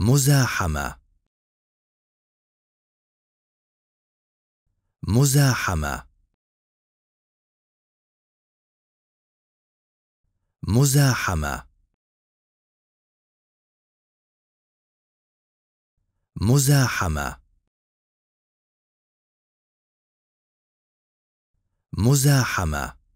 مزاحمة مزاحمة مزاحمة مزاحمة مزاحمة